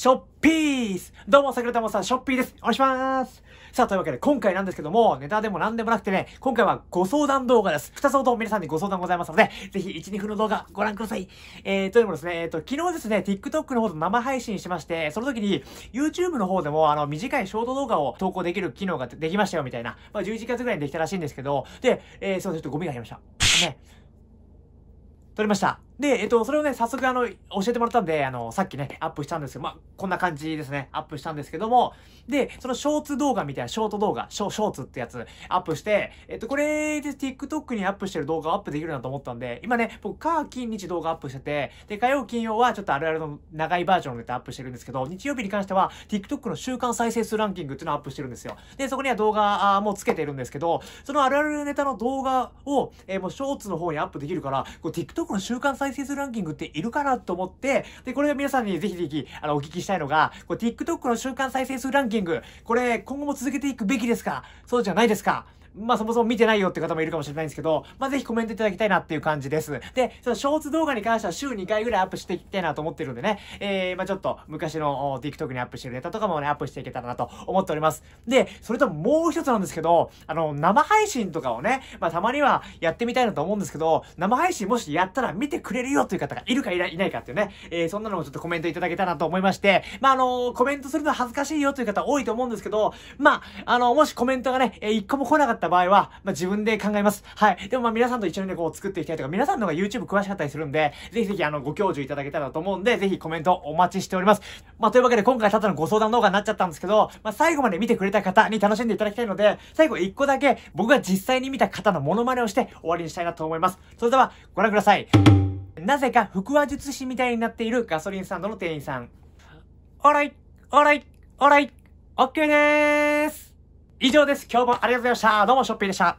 ショッピースどうも、桜田もさん、ショッピーです。お願いしますさあ、というわけで、今回なんですけども、ネタでも何でもなくてね、今回はご相談動画です。二つほど皆さんにご相談ございますので、ぜひ、1、2分の動画ご覧ください。えー、というのもですね、えっ、ー、と、昨日ですね、TikTok の方で生配信しまして、その時に、YouTube の方でも、あの、短いショート動画を投稿できる機能ができましたよ、みたいな。まあ、11月ぐらいにできたらしいんですけど、で、えー、そう、ちょっとゴミが入りました。ね。撮りました。で、えっと、それをね、早速あの、教えてもらったんで、あの、さっきね、アップしたんですけど、まあ、こんな感じですね、アップしたんですけども、で、そのショーツ動画みたいな、ショート動画、ショショーツってやつ、アップして、えっと、これで TikTok にアップしてる動画をアップできるなと思ったんで、今ね、僕、火、金、日動画アップしてて、で、火曜、金曜はちょっとあるあるの長いバージョンでアップしてるんですけど、日曜日に関しては、TikTok の週間再生数ランキングっていうのをアップしてるんですよ。で、そこには動画もつけてるんですけど、そのあるあるネタの動画を、えー、もうショーツの方にアップできるから、こう TikTok の週間再生再生数ランキングっているかなと思って、で、これ皆さんにぜひぜひ、あの、お聞きしたいのが、これ TikTok の週間再生数ランキング、これ今後も続けていくべきですかそうじゃないですかまあそもそも見てないよって方もいるかもしれないんですけど、まあぜひコメントいただきたいなっていう感じです。で、そのショーツ動画に関しては週2回ぐらいアップしていきたいなと思ってるんでね、えー、まあちょっと昔の TikTok にアップしてるネタとかもね、アップしていけたらなと思っております。で、それともう一つなんですけど、あの、生配信とかをね、まあたまにはやってみたいなと思うんですけど、生配信もしやったら見てくれるよという方がいるかいないかっていうね、えー、そんなのもちょっとコメントいただけたらと思いまして、まああのー、コメントするの恥ずかしいよという方多いと思うんですけど、まあ、あの、もしコメントがね、えー、一個も来なかったった場合は、まあ、自分で考えます。はい。でもまあ皆さんと一緒にね、こう作っていきたいとか、皆さんの方が YouTube 詳しかったりするんで、ぜひぜひあの、ご教授いただけたらと思うんで、ぜひコメントお待ちしております。まあ、というわけで今回ただのご相談動画になっちゃったんですけど、まあ、最後まで見てくれた方に楽しんでいただきたいので、最後1個だけ僕が実際に見た方のモノマネをして終わりにしたいなと思います。それでは、ご覧ください。なぜか腹話術師みたいになっているガソリンスタンドの店員さん。おらい、おらい、おらい、オッケーでーす。以上です。今日もありがとうございました。どうも、ショッピーでした。